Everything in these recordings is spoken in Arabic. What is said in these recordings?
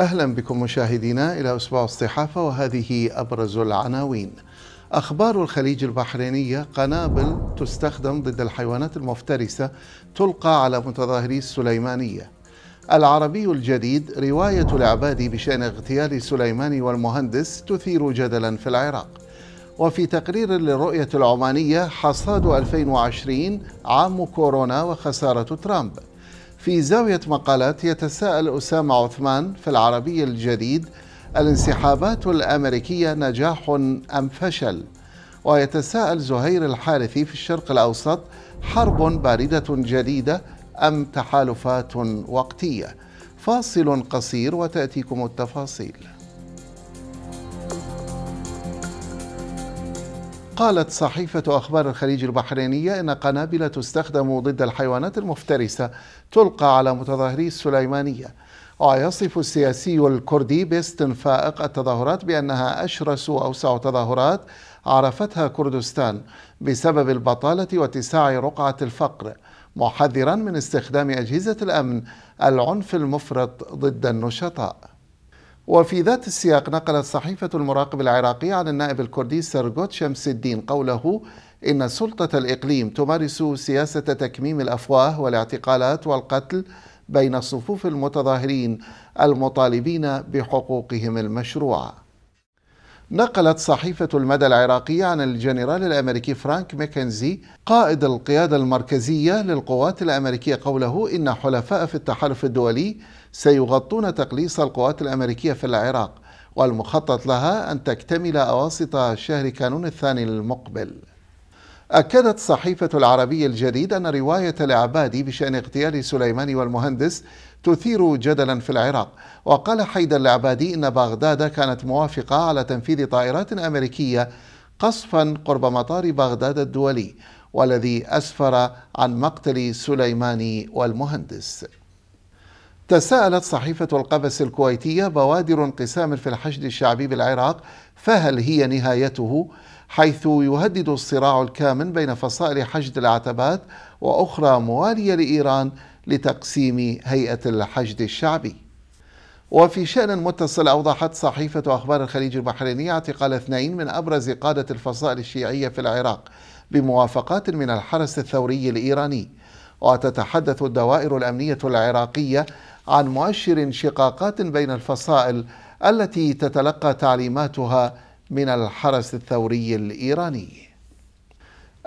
أهلا بكم مشاهدينا إلى أسبوع الصحافة وهذه أبرز العناوين أخبار الخليج البحرينية قنابل تستخدم ضد الحيوانات المفترسة تلقى على متظاهري السليمانية العربي الجديد رواية العبادي بشأن اغتيال سليماني والمهندس تثير جدلا في العراق وفي تقرير للرؤية العمانية حصاد 2020 عام كورونا وخسارة ترامب في زاوية مقالات يتساءل أسامة عثمان في العربي الجديد الانسحابات الأمريكية نجاح أم فشل؟ ويتساءل زهير الحارثي في الشرق الأوسط حرب باردة جديدة أم تحالفات وقتية؟ فاصل قصير وتأتيكم التفاصيل قالت صحيفة أخبار الخليج البحرينية إن قنابل تستخدم ضد الحيوانات المفترسة تلقى على متظاهري السليمانية ويصف السياسي الكردي فائق التظاهرات بأنها أشرس وأوسع تظاهرات عرفتها كردستان بسبب البطالة واتساع رقعة الفقر محذرا من استخدام أجهزة الأمن العنف المفرط ضد النشطاء وفي ذات السياق نقلت صحيفة المراقب العراقية عن النائب الكردي سرغوت شمس الدين قوله إن سلطة الإقليم تمارس سياسة تكميم الأفواه والاعتقالات والقتل بين صفوف المتظاهرين المطالبين بحقوقهم المشروعة نقلت صحيفة المدى العراقية عن الجنرال الأمريكي فرانك ماكنزي قائد القيادة المركزية للقوات الأمريكية قوله إن حلفاء في التحالف الدولي سيغطون تقليص القوات الأمريكية في العراق والمخطط لها أن تكتمل أواسط شهر كانون الثاني المقبل أكدت صحيفة العربي الجديد أن رواية العبادي بشأن اغتيال سليماني والمهندس تثير جدلا في العراق وقال حيدر العبادي إن بغداد كانت موافقة على تنفيذ طائرات أمريكية قصفا قرب مطار بغداد الدولي والذي أسفر عن مقتل سليماني والمهندس تساءلت صحيفة القبس الكويتية بوادر انقسام في الحشد الشعبي بالعراق فهل هي نهايته حيث يهدد الصراع الكامن بين فصائل حشد العتبات وأخرى موالية لإيران لتقسيم هيئة الحشد الشعبي وفي شأن متصل أوضحت صحيفة أخبار الخليج البحرينية اعتقال اثنين من أبرز قادة الفصائل الشيعية في العراق بموافقات من الحرس الثوري الإيراني وتتحدث الدوائر الأمنية العراقية عن مؤشر انشقاقات بين الفصائل التي تتلقى تعليماتها من الحرس الثوري الإيراني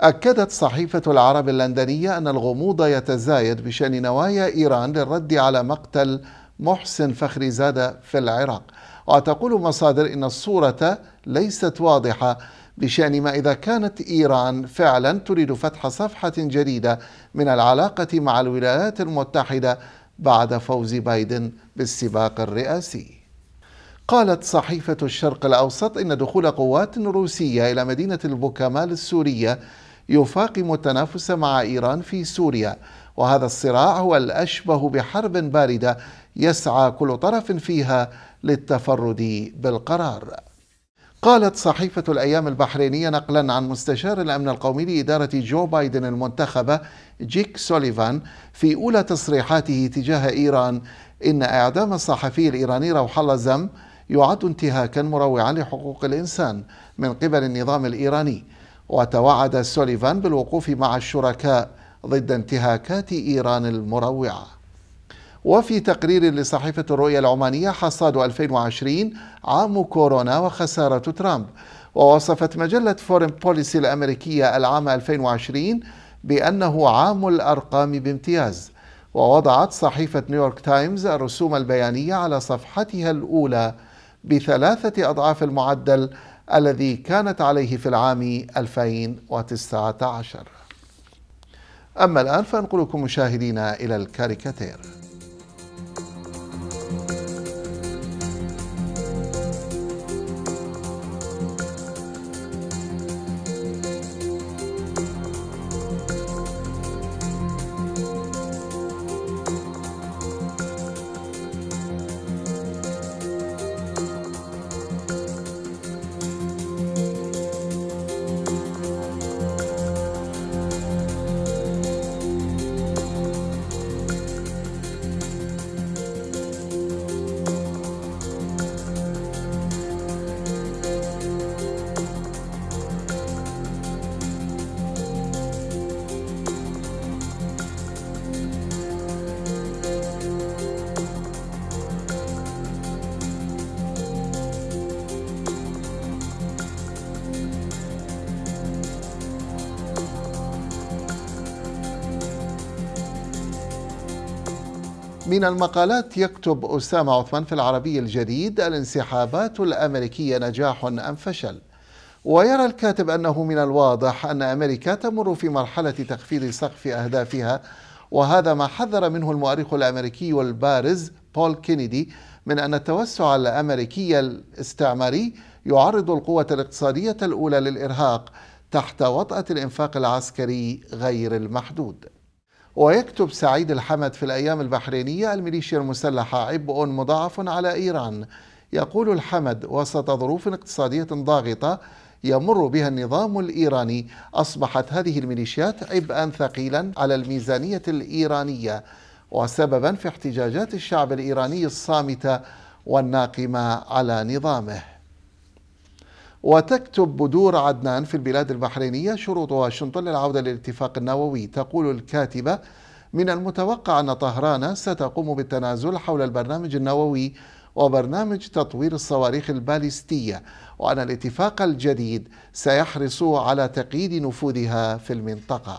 أكدت صحيفة العرب اللندنية أن الغموض يتزايد بشأن نوايا إيران للرد على مقتل محسن فخري زادة في العراق وتقول مصادر إن الصورة ليست واضحة بشأن ما إذا كانت إيران فعلا تريد فتح صفحة جديدة من العلاقة مع الولايات المتحدة بعد فوز بايدن بالسباق الرئاسي قالت صحيفة الشرق الأوسط إن دخول قوات روسية إلى مدينة البوكمال السورية يفاقم التنافس مع إيران في سوريا وهذا الصراع هو الأشبه بحرب باردة يسعى كل طرف فيها للتفرد بالقرار قالت صحيفة الأيام البحرينية نقلا عن مستشار الأمن القومي لإدارة جو بايدن المنتخبة جيك سوليفان في أولى تصريحاته تجاه إيران إن إعدام الصحفي الإيراني روح الله زم يعد انتهاكا مروعا لحقوق الإنسان من قبل النظام الإيراني وتوعد سوليفان بالوقوف مع الشركاء ضد انتهاكات إيران المروعه وفي تقرير لصحيفة الرؤية العمانية حصاد 2020 عام كورونا وخسارة ترامب ووصفت مجلة فورن بوليسي الأمريكية العام 2020 بأنه عام الأرقام بامتياز ووضعت صحيفة نيويورك تايمز الرسوم البيانية على صفحتها الأولى بثلاثة أضعاف المعدل الذي كانت عليه في العام 2019 أما الآن فأنقلكم مشاهدينا إلى الكاريكاتير من المقالات يكتب أسامة عثمان في العربي الجديد الانسحابات الأمريكية نجاح أم فشل ويرى الكاتب أنه من الواضح أن أمريكا تمر في مرحلة تخفيض سقف أهدافها وهذا ما حذر منه المؤرخ الأمريكي البارز بول كينيدي من أن التوسع الأمريكي الاستعماري يعرض القوة الاقتصادية الأولى للإرهاق تحت وطأة الإنفاق العسكري غير المحدود ويكتب سعيد الحمد في الأيام البحرينية الميليشيا المسلحة عبء مضاعف على إيران يقول الحمد وسط ظروف اقتصادية ضاغطة يمر بها النظام الإيراني أصبحت هذه الميليشيات عبئا ثقيلا على الميزانية الإيرانية وسببا في احتجاجات الشعب الإيراني الصامتة والناقمة على نظامه وتكتب بدور عدنان في البلاد البحرينية شروط واشنطن للعودة للاتفاق النووي تقول الكاتبة من المتوقع أن طهران ستقوم بالتنازل حول البرنامج النووي وبرنامج تطوير الصواريخ الباليستية وأن الاتفاق الجديد سيحرص على تقييد نفوذها في المنطقة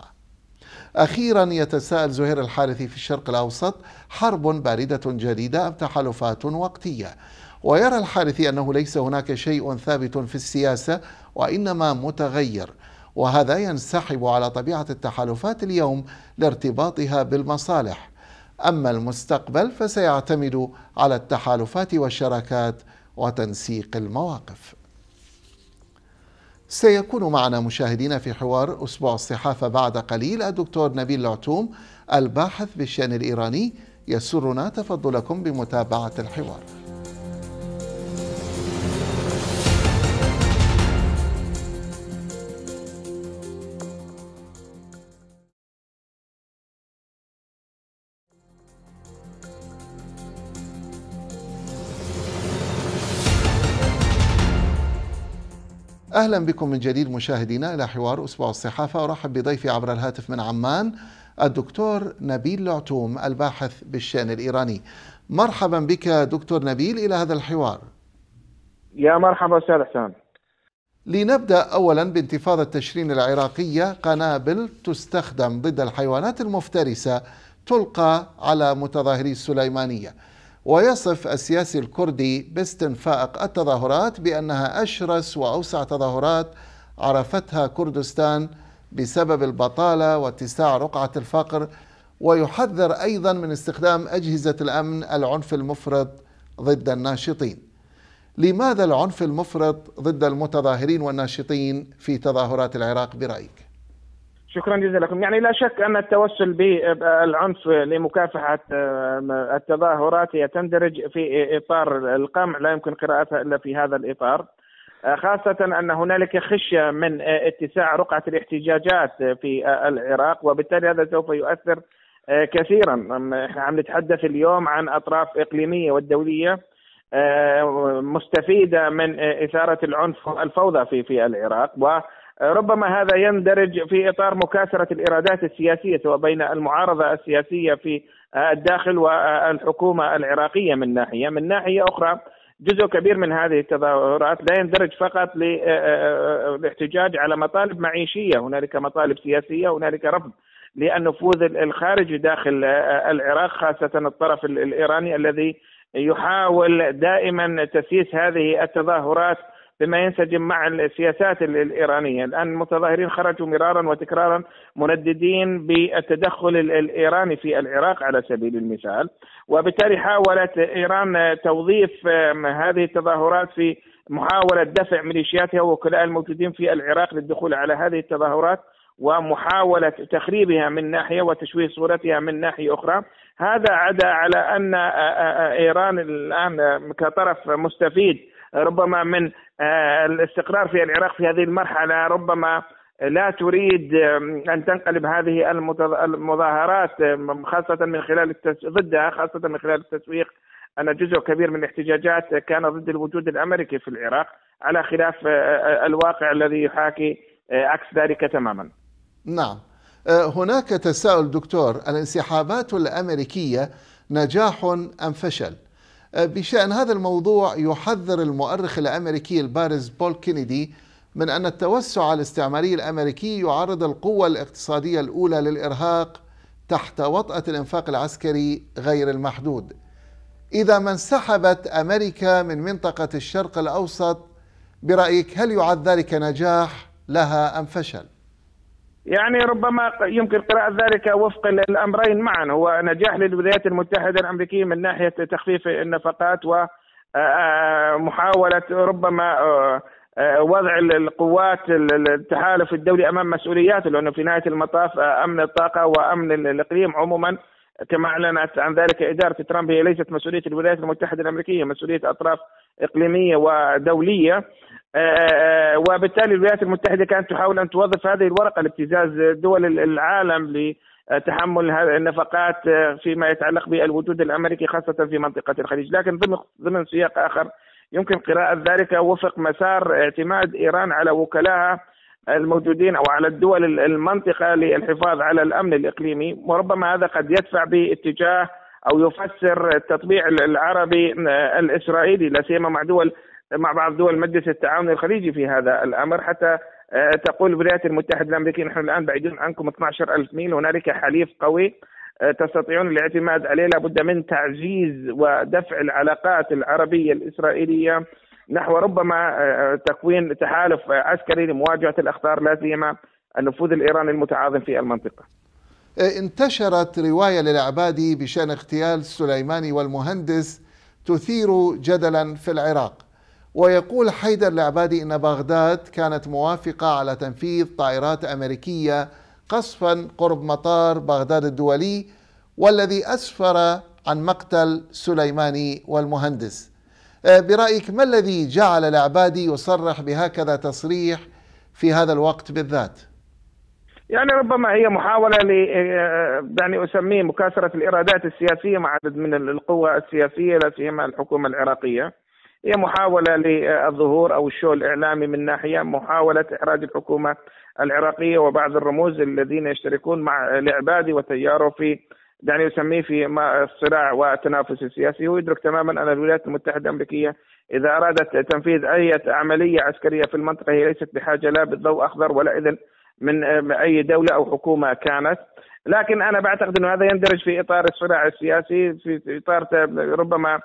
أخيرا يتساءل زهير الحارثي في الشرق الأوسط حرب باردة جديدة أم تحالفات وقتية ويرى الحارثي أنه ليس هناك شيء ثابت في السياسة وإنما متغير وهذا ينسحب على طبيعة التحالفات اليوم لارتباطها بالمصالح أما المستقبل فسيعتمد على التحالفات والشراكات وتنسيق المواقف سيكون معنا مشاهدينا في حوار أسبوع الصحافة بعد قليل الدكتور نبيل العتوم الباحث بالشأن الإيراني يسرنا تفضلكم بمتابعة الحوار أهلا بكم من جديد مشاهدينا إلى حوار أسبوع الصحافة أرحب بضيفي عبر الهاتف من عمان الدكتور نبيل لعتوم الباحث بالشأن الإيراني مرحبا بك دكتور نبيل إلى هذا الحوار يا مرحبا أستاذ حسام لنبدأ أولا بانتفاضة تشرين العراقية قنابل تستخدم ضد الحيوانات المفترسة تلقى على متظاهري السليمانية ويصف السياسي الكردي باستنفاق التظاهرات بأنها أشرس وأوسع تظاهرات عرفتها كردستان بسبب البطالة واتساع رقعة الفقر ويحذر أيضا من استخدام أجهزة الأمن العنف المفرط ضد الناشطين لماذا العنف المفرط ضد المتظاهرين والناشطين في تظاهرات العراق برأيك؟ شكرا جزيلا لكم يعني لا شك ان التوسل بالعنف لمكافحه آه، التظاهرات هي تندرج في اطار القمع لا يمكن قراءتها الا في هذا الاطار آه، خاصة أن هنالك خشية من آه، اتساع رقعة الاحتجاجات في العراق وبالتالي هذا سوف يؤثر كثيرا احنا عم نتحدث اليوم عن أطراف إقليمية والدولية مستفيدة من إثارة العنف والفوضى في في العراق و ربما هذا يندرج في اطار مكاسره الارادات السياسيه سواء بين المعارضه السياسيه في الداخل والحكومه العراقيه من ناحيه، من ناحيه اخرى جزء كبير من هذه التظاهرات لا يندرج فقط للاحتجاج على مطالب معيشيه، هنالك مطالب سياسيه، هنالك رفض للنفوذ الخارجي داخل العراق خاصه الطرف الايراني الذي يحاول دائما تسييس هذه التظاهرات بما ينسجم مع السياسات الإيرانية الآن المتظاهرين خرجوا مرارا وتكرارا منددين بالتدخل الإيراني في العراق على سبيل المثال وبالتالي حاولت إيران توظيف هذه التظاهرات في محاولة دفع ميليشياتها ووكلاء الموجودين في العراق للدخول على هذه التظاهرات ومحاولة تخريبها من ناحية وتشويه صورتها من ناحية أخرى هذا عدا على أن إيران الآن كطرف مستفيد ربما من آه، الاستقرار في العراق في هذه المرحله ربما لا تريد آه، ان تنقلب هذه المظاهرات آه، خاصه من خلال ضدها خاصه من خلال التسويق ان جزء كبير من الاحتجاجات كان ضد الوجود الامريكي في العراق على خلاف الواقع الذي يحاكي عكس ذلك تماما. نعم. هناك تساؤل دكتور الانسحابات الامريكيه نجاح ام فشل؟ آه، بشأن هذا الموضوع يحذر المؤرخ الأمريكي البارز بول كينيدي من أن التوسع الاستعماري الأمريكي يعرض القوة الاقتصادية الأولى للإرهاق تحت وطأة الإنفاق العسكري غير المحدود إذا ما انسحبت أمريكا من منطقة الشرق الأوسط برأيك هل يعد ذلك نجاح لها أم فشل؟ يعني ربما يمكن قراءة ذلك وفق الأمرين معا هو نجاح للولايات المتحدة الأمريكية من ناحية تخفيف النفقات ومحاولة آه، آه، ربما آه، وضع القوات التحالف الدولي أمام مسؤولياته لأنه في نهاية المطاف أمن الطاقة وأمن الإقليم عموما كما أعلنت عن ذلك إدارة ترامب هي ليست مسؤولية الولايات المتحدة الأمريكية مسؤولية أطراف إقليمية ودولية آه، آه، آه، وبالتالي الولايات المتحده كانت تحاول ان توظف هذه الورقه لابتزاز دول العالم لتحمل النفقات فيما يتعلق بالوجود الامريكي خاصه في منطقه الخليج، لكن ضمن ضمن سياق اخر يمكن قراءه ذلك وفق مسار اعتماد ايران على وكلائها الموجودين او على الدول المنطقه للحفاظ على الامن الاقليمي، وربما هذا قد يدفع باتجاه او يفسر التطبيع العربي الاسرائيلي لا سيما مع دول مع بعض دول مجلس التعاون الخليجي في هذا الامر حتى آه، تقول الولايات المتحده الامريكيه نحن الان بعيدون عنكم 12000 ميل هنالك حليف قوي آه، تستطيعون الاعتماد عليه لابد من تعزيز ودفع العلاقات العربيه الاسرائيليه نحو ربما آه، تكوين تحالف عسكري لمواجهه الاخطار لا سيما النفوذ الايراني المتعاظم في المنطقه. انتشرت روايه للعبادي بشان اغتيال سليماني والمهندس تثير جدلا في العراق. ويقول حيدر العبادي ان بغداد كانت موافقه على تنفيذ طائرات امريكيه قصفا قرب مطار بغداد الدولي والذي اسفر عن مقتل سليماني والمهندس. آه، برايك ما الذي جعل العبادي يصرح بهكذا تصريح في هذا الوقت بالذات؟ يعني ربما هي محاوله ل آه، يعني اسميه مكاسره الارادات السياسيه مع عدد من القوى السياسيه لا سيما الحكومه العراقيه. هي محاولة للظهور أو الشو الإعلامي من ناحية محاولة إحراج الحكومة العراقية وبعض الرموز الذين يشتركون مع العبادي وتياره في دعني اسميه في الصراع والتنافس السياسي هو يدرك تماما ان الولايات المتحده الامريكيه اذا ارادت تنفيذ اي عمليه عسكريه في المنطقه هي ليست بحاجه لا بالضوء اخضر ولا اذن من اي دوله او حكومه كانت لكن انا بعتقد انه هذا يندرج في اطار الصراع السياسي في اطار ربما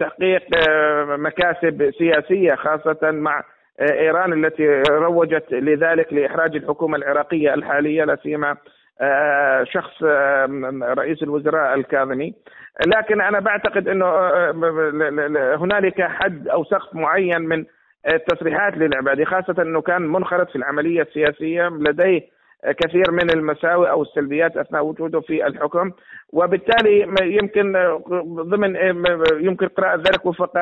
تحقيق آه، مكاسب سياسيه خاصه مع آه، ايران التي روجت لذلك لاحراج الحكومه العراقيه الحاليه لا سيما آه، شخص رئيس الوزراء الكاظمي لكن انا بعتقد انه هنالك حد او سقف معين من التصريحات للعبادي خاصه انه كان منخرط في العمليه السياسيه لديه كثير من المساوئ او السلبيات اثناء وجوده في الحكم وبالتالي يمكن ضمن إيه، يمكن قراءه ذلك وفق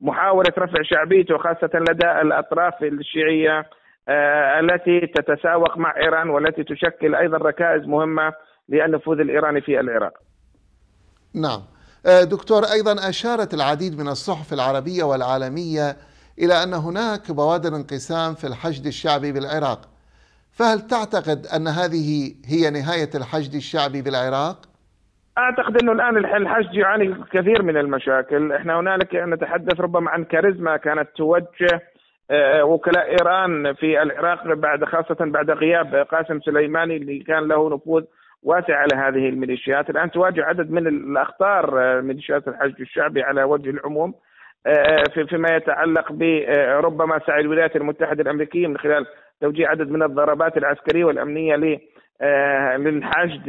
محاوله رفع شعبيته خاصه لدى الاطراف الشيعيه آه، التي تتساوق مع ايران والتي تشكل ايضا ركائز مهمه للنفوذ الايراني في العراق. نعم. آه، دكتور ايضا اشارت العديد من الصحف العربيه والعالميه الى ان هناك بوادر انقسام في الحشد الشعبي بالعراق. فهل تعتقد أن هذه هي نهاية الحشد الشعبي بالعراق؟ اعتقد انه الان الحشد يعاني كثير من المشاكل، احنا هنالك نتحدث ربما عن كاريزما كانت توجه آه، وكلاء ايران في العراق بعد خاصه بعد غياب قاسم سليماني اللي كان له نفوذ واسع على هذه الميليشيات، الان تواجه عدد من الاخطار آه، ميليشيات الحشد الشعبي على وجه العموم آه، فيما يتعلق بربما سعي الولايات المتحده الامريكيه من خلال توجيه عدد من الضربات العسكريه والامنيه ل آه، للحشد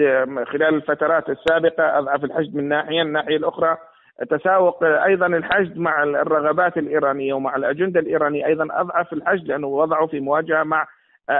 خلال الفترات السابقه اضعف الحشد من ناحيه، الناحيه الاخرى تساوق ايضا الحشد مع الرغبات الايرانيه ومع الاجنده الايرانيه ايضا اضعف الحشد لانه وضعه في مواجهه مع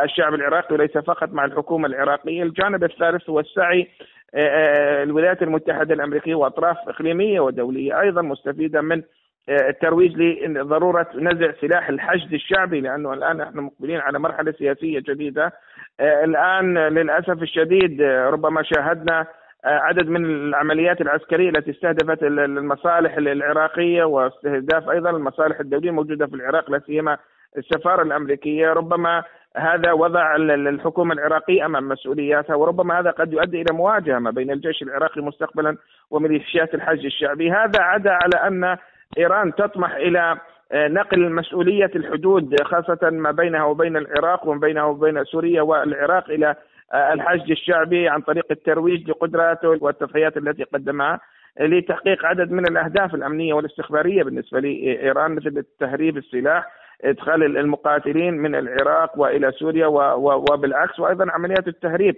الشعب العراقي وليس فقط مع الحكومه العراقيه، الجانب الثالث هو السعي آه، آه، الولايات المتحده الامريكيه واطراف اقليميه ودوليه ايضا مستفيده من آه، الترويج لضروره نزع سلاح الحشد الشعبي لانه الان نحن مقبلين على مرحله سياسيه جديده آه، الان للاسف الشديد آه، ربما شاهدنا عدد من العمليات العسكريه التي استهدفت المصالح العراقيه واستهداف ايضا المصالح الدوليه الموجوده في العراق لا سيما السفاره الامريكيه ربما هذا وضع الحكومه العراقيه امام مسؤولياتها وربما هذا قد يؤدي الى مواجهه ما بين الجيش العراقي مستقبلا وميليشيات الحج الشعبي هذا عدا على ان ايران تطمح الى آه، نقل مسؤوليه الحدود خاصه ما بينها وبين العراق وما بينها وبين سوريا والعراق الى آه، الحشد الشعبي عن طريق الترويج لقدراته والتضحيات التي قدمها لتحقيق عدد من الاهداف الامنيه والاستخباريه بالنسبه لايران مثل تهريب السلاح ادخال المقاتلين من العراق والى سوريا وبالعكس وايضا عمليات التهريب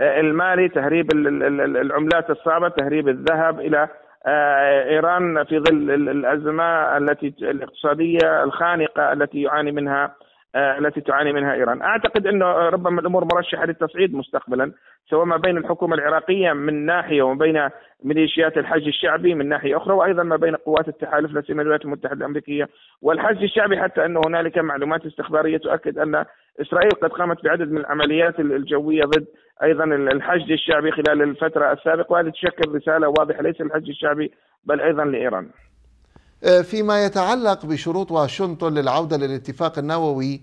آه، المالي تهريب العملات الصعبه تهريب الذهب الى آه، ايران في ظل الازمه التي الاقتصاديه الخانقه التي يعاني منها آه، التي تعاني منها ايران، اعتقد انه آه، ربما الامور مرشحه للتصعيد مستقبلا سواء ما بين الحكومه العراقيه من ناحيه وما بين ميليشيات الحج الشعبي من ناحيه اخرى وايضا ما بين قوات التحالف لا سيما الولايات المتحده الامريكيه والحج الشعبي حتى انه هنالك معلومات استخباريه تؤكد ان اسرائيل قد قامت بعدد من العمليات الجويه ضد ايضا الحج الشعبي خلال الفتره السابقه وهذه تشكل رساله واضحه ليس للحج الشعبي بل ايضا لايران. آه، فيما يتعلق بشروط واشنطن للعودة للاتفاق النووي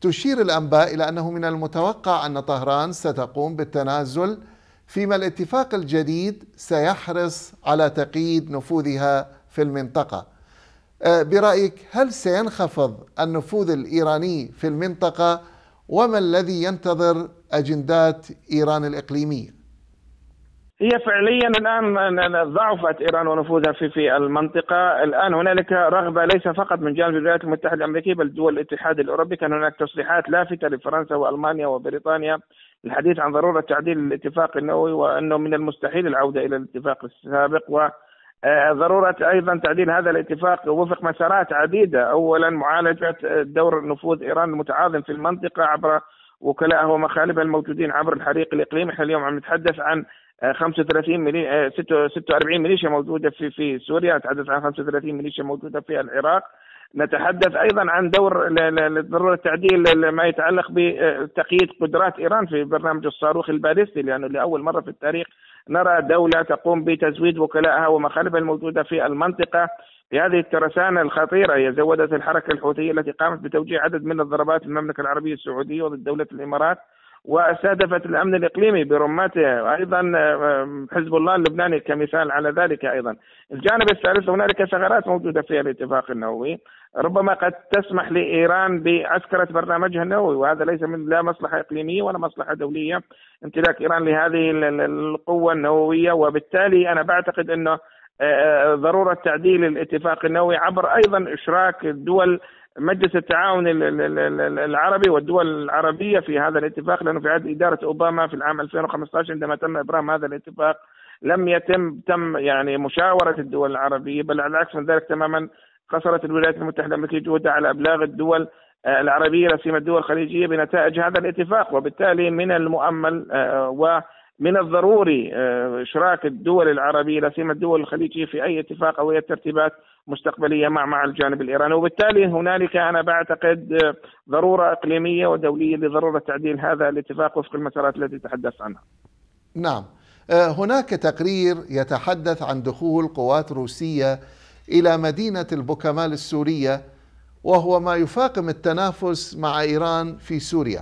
تشير الأنباء إلى أنه من المتوقع أن طهران ستقوم بالتنازل فيما الاتفاق الجديد سيحرص على تقييد نفوذها في المنطقة آه، برأيك هل سينخفض النفوذ الإيراني في المنطقة وما الذي ينتظر أجندات إيران الإقليمية؟ هي فعليا الان ضعفت ايران ونفوذها في في المنطقه، الان هنالك رغبه ليس فقط من جانب الولايات المتحده الامريكيه بل دول الاتحاد الاوروبي، كان هناك تصريحات لافته لفرنسا والمانيا وبريطانيا الحديث عن ضروره تعديل الاتفاق النووي وانه من المستحيل العوده الى الاتفاق السابق و آه، ضرورة أيضا تعديل هذا الاتفاق وفق مسارات عديدة أولا معالجة دور نفوذ إيران المتعاظم في المنطقة عبر وكلائها ومخالبها الموجودين عبر الحريق الإقليمي احنا اليوم عم نتحدث عن 35 آه، ملي 46 آه، ميليشيا موجوده في في سوريا نتحدث عن 35 ميليشيا موجوده في العراق نتحدث ايضا عن دور ضروره تعديل ما يتعلق بتقييد قدرات ايران في برنامج الصاروخ البالستي لانه لاول مره في التاريخ نرى دوله تقوم بتزويد وكلائها ومخالبها الموجوده في المنطقه بهذه الترسانة الخطيرة هي زودت الحركة الحوثية التي قامت بتوجيه عدد من الضربات المملكة العربية السعودية وضد دولة الإمارات واستهدفت الامن الاقليمي برماته وايضا آه، آه، حزب الله اللبناني كمثال على ذلك ايضا. الجانب الثالث هنالك ثغرات موجوده في الاتفاق النووي ربما قد تسمح لايران بعسكره برنامجها النووي وهذا ليس من لا مصلحه اقليميه ولا مصلحه دوليه امتلاك ايران لهذه القوه النوويه وبالتالي انا بعتقد انه آه، ضروره تعديل الاتفاق النووي عبر ايضا اشراك الدول مجلس التعاون العربي والدول العربية في هذا الاتفاق لأنه في عهد إدارة أوباما في العام 2015 عندما تم إبرام هذا الاتفاق لم يتم تم يعني مشاورة الدول العربية بل على العكس من ذلك تماما قصرت الولايات المتحدة الأمريكية جهودها على إبلاغ الدول آه، العربية لا سيما الدول الخليجية بنتائج هذا الاتفاق وبالتالي من المؤمل آه، و من الضروري آه، اشراك الدول العربيه لا سيما الدول الخليجيه في اي اتفاق او اي ترتيبات مستقبليه مع مع الجانب الايراني وبالتالي هنالك انا بعتقد آه، ضروره اقليميه ودوليه لضروره تعديل هذا الاتفاق وفق المسارات التي تحدثت عنها. نعم آه، هناك تقرير يتحدث عن دخول قوات روسيه الى مدينه البوكمال السوريه وهو ما يفاقم التنافس مع ايران في سوريا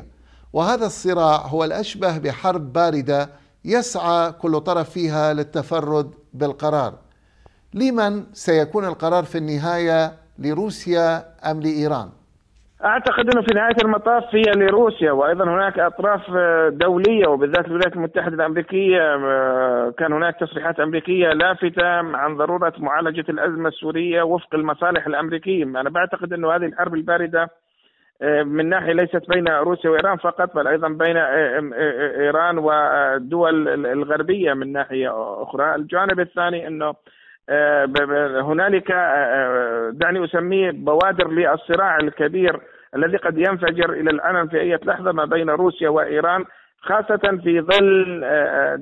وهذا الصراع هو الاشبه بحرب بارده يسعى كل طرف فيها للتفرد بالقرار لمن سيكون القرار في النهايه لروسيا ام لايران؟ اعتقد انه في نهايه المطاف هي لروسيا وايضا هناك اطراف دوليه وبالذات الولايات المتحده الامريكيه آه، كان هناك تصريحات امريكيه لافته عن ضروره معالجه الازمه السوريه وفق المصالح الامريكيه، انا بعتقد انه هذه الحرب البارده من ناحيه ليست بين روسيا وايران فقط بل ايضا بين آه، آه، آه، ايران والدول الغربيه من ناحيه اخرى، الجانب الثاني انه هنالك دعني اسميه بوادر للصراع الكبير الذي قد ينفجر الى العلن في اي لحظه ما بين روسيا وايران خاصه في ظل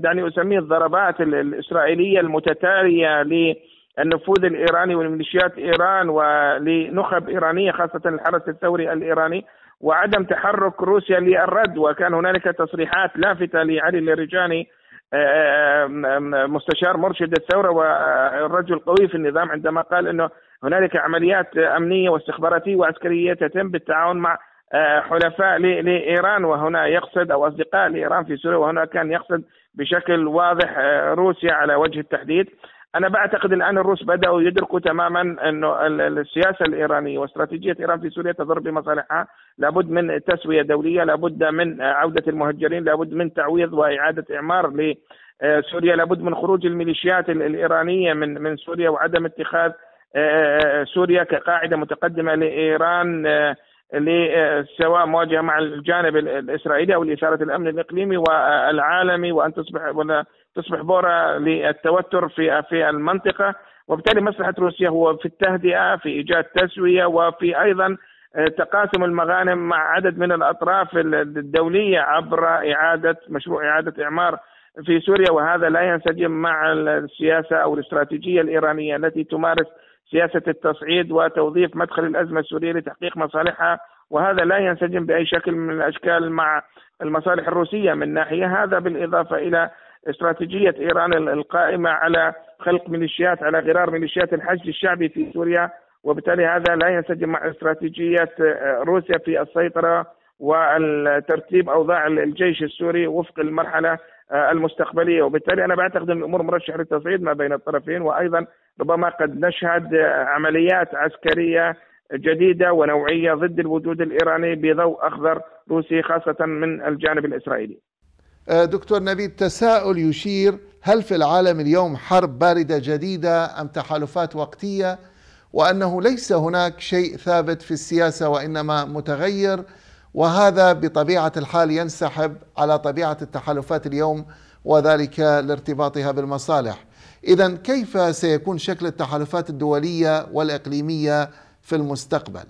دعني اسميه الضربات الاسرائيليه المتتاليه ل النفوذ الايراني والميليشيات ايران ولنخب ايرانيه خاصه الحرس الثوري الايراني وعدم تحرك روسيا للرد وكان هنالك تصريحات لافته لعلي الرجاني آه، آه، مستشار مرشد الثوره والرجل قوي في النظام عندما قال انه هنالك عمليات امنيه واستخباراتيه وعسكريه تتم بالتعاون مع آه، حلفاء لايران وهنا يقصد او اصدقاء لايران في سوريا وهنا كان يقصد بشكل واضح روسيا على وجه التحديد انا بعتقد الان الروس بداوا يدركوا تماما انه السياسه الايرانيه واستراتيجيه ايران في سوريا تضر بمصالحها، لابد من تسويه دوليه، لابد من عوده المهجرين، لابد من تعويض واعاده اعمار لسوريا، لابد من خروج الميليشيات الايرانيه من من سوريا وعدم اتخاذ آه، آه، آه، سوريا كقاعده متقدمه لايران سواء مواجهه مع الجانب الاسرائيلي او لإثارة الامن الاقليمي والعالمي وان تصبح تصبح بورة للتوتر في في المنطقة وبالتالي مصلحة روسيا هو في التهدئة في إيجاد تسوية وفي أيضا آه، تقاسم المغانم مع عدد من الأطراف الدولية عبر إعادة مشروع إعادة إعمار في سوريا وهذا لا ينسجم مع السياسة أو الاستراتيجية الإيرانية التي تمارس سياسة التصعيد وتوظيف مدخل الأزمة السورية لتحقيق مصالحها وهذا لا ينسجم بأي شكل من الأشكال مع المصالح الروسية من ناحية هذا بالإضافة إلى استراتيجية إيران القائمة على خلق ميليشيات على غرار ميليشيات الحشد الشعبي في سوريا وبالتالي هذا لا ينسجم مع استراتيجية آه، روسيا في السيطرة والترتيب أوضاع الجيش السوري وفق المرحلة آه، المستقبلية وبالتالي أنا بعتقد أن الأمور مرشحة للتصعيد ما بين الطرفين وأيضا ربما قد نشهد آه، عمليات عسكرية جديدة ونوعية ضد الوجود الإيراني بضوء أخضر روسي خاصة من الجانب الإسرائيلي آه، دكتور نبيل تساؤل يشير هل في العالم اليوم حرب باردة جديدة أم تحالفات وقتية وأنه ليس هناك شيء ثابت في السياسة وإنما متغير وهذا بطبيعة الحال ينسحب على طبيعة التحالفات اليوم وذلك لارتباطها بالمصالح إذا كيف سيكون شكل التحالفات الدولية والإقليمية في المستقبل؟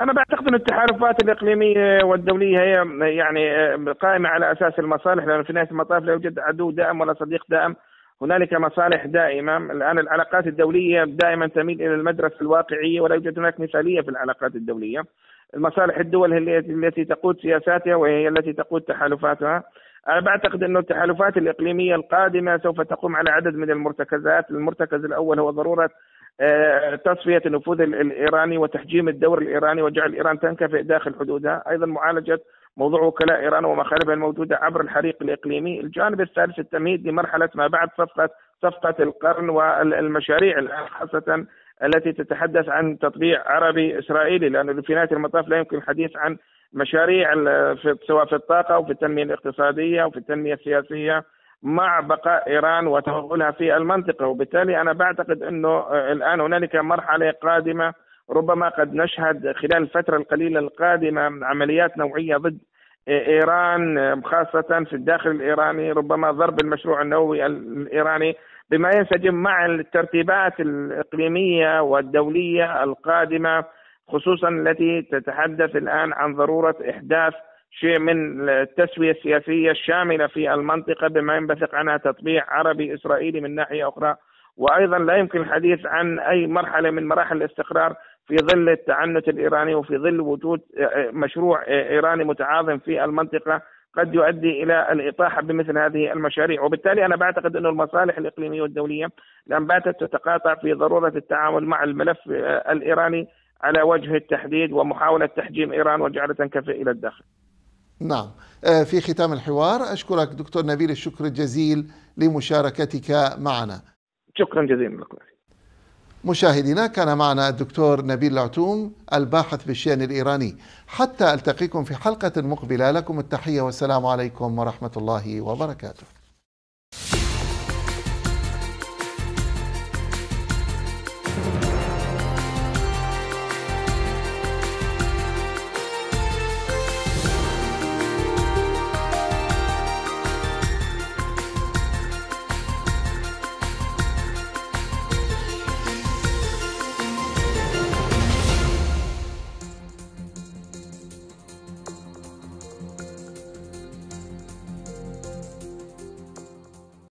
انا بعتقد ان التحالفات الاقليميه والدوليه هي يعني قائمه على اساس المصالح لان في نهايه المطاف لا يوجد عدو دائم ولا صديق دائم هنالك مصالح دائمه الان العلاقات الدوليه دائما تميل الى المدرسه الواقعيه ولا يوجد هناك مثاليه في العلاقات الدوليه المصالح الدول هي التي تقود سياساتها وهي التي تقود تحالفاتها انا بعتقد انه التحالفات الاقليميه القادمه سوف تقوم على عدد من المرتكزات، المرتكز الاول هو ضروره آه، تصفيه النفوذ الايراني وتحجيم الدور الايراني وجعل ايران تنكفئ داخل حدودها، ايضا معالجه موضوع وكلاء ايران ومخالبها الموجوده عبر الحريق الاقليمي، الجانب الثالث التمهيد لمرحله ما بعد صفقه صفقه القرن والمشاريع الان خاصه التي تتحدث عن تطبيع عربي اسرائيلي لانه في نهايه المطاف لا يمكن الحديث عن مشاريع سواء في الطاقه وفي التنميه الاقتصاديه وفي التنميه السياسيه مع بقاء ايران وتوغلها في المنطقه وبالتالي انا بعتقد انه آه، الان هنالك مرحله قادمه ربما قد نشهد خلال الفتره القليله القادمه عمليات نوعيه ضد آه، ايران آه، خاصه في الداخل الايراني ربما ضرب المشروع النووي الايراني بما ينسجم مع الترتيبات الاقليميه والدوليه القادمه خصوصا التي تتحدث الان عن ضروره احداث شيء من التسويه السياسيه الشامله في المنطقه بما ينبثق عنها تطبيع عربي اسرائيلي من ناحيه اخرى وايضا لا يمكن الحديث عن اي مرحله من مراحل الاستقرار في ظل التعنت الايراني وفي ظل وجود مشروع ايراني متعاظم في المنطقه قد يؤدي الى الاطاحه بمثل هذه المشاريع، وبالتالي انا بعتقد انه المصالح الاقليميه والدوليه لم باتت تتقاطع في ضروره التعامل مع الملف الايراني على وجه التحديد ومحاوله تحجيم ايران وجعلها تنكفئ الى الداخل. نعم آه، في ختام الحوار أشكرك دكتور نبيل الشكر الجزيل لمشاركتك معنا شكرا جزيلا لكم مشاهدينا كان معنا الدكتور نبيل العتوم الباحث في الشأن الإيراني حتى ألتقيكم في حلقة مقبلة لكم التحية والسلام عليكم ورحمة الله وبركاته